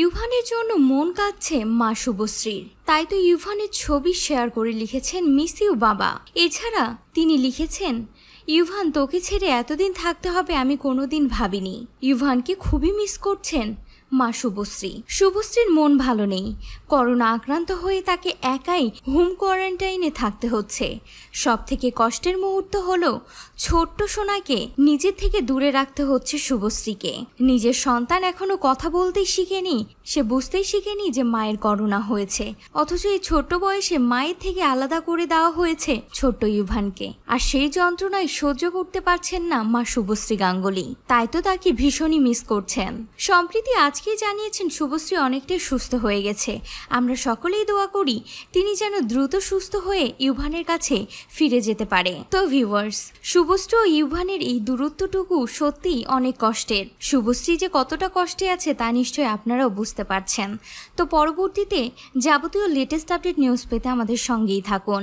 ইউভানের জন্য মন কাঁদছে মা শুভশ্রীর তাই তো ইউভানের ছবি শেয়ার করে লিখেছেন মিস ইউ বাবা এছাড়া তিনি লিখেছেন ইউভান তোকে ছেড়ে এতদিন থাকতে হবে আমি কোনোদিন ভাবিনি ইউভানকে খুবই মিস করছেন মা শুভশ্রী শুভশ্রীর মন ভালো নেই করোনা আক্রান্ত হয়ে তাকে একাই হোম কোয়ারেন্টাইনে থাকতে হচ্ছে সব থেকে কষ্টের মুহূর্ত হলো ছোট্ট সোনাকে নিজের থেকে দূরে রাখতে হচ্ছে শুভশ্রীকে নিজের সন্তান এখনো কথা বলতেই শিখেনি সে বুঝতেই শিখেনি যে মায়ের করোনা হয়েছে অথচ এই ছোট্ট বয়সে মায়ের থেকে আলাদা করে দেওয়া হয়েছে ছোট্ট ইউভানকে আর সেই যন্ত্রণায় সহ্য করতে পারছেন না মা শুভশ্রী গাঙ্গুলি তাই তো তাকে ভীষণই মিস করছেন সম্প্রীতি আজ আজকেই জানিয়েছেন শুভশ্রী অনেকটাই সুস্থ হয়ে গেছে আমরা সকলেই দোয়া করি তিনি যেন দ্রুত সুস্থ হয়ে ইউভানের কাছে ফিরে যেতে পারে তো ভিউয়ার্স শুভশ্রী ও ইউভানের এই দূরত্বটুকু সত্যিই অনেক কষ্টের শুভশ্রী যে কতটা কষ্টে আছে তা নিশ্চয়ই আপনারাও বুঝতে পারছেন তো পরবর্তীতে যাবতীয় লেটেস্ট আপডেট নিউজ পেতে আমাদের সঙ্গেই থাকুন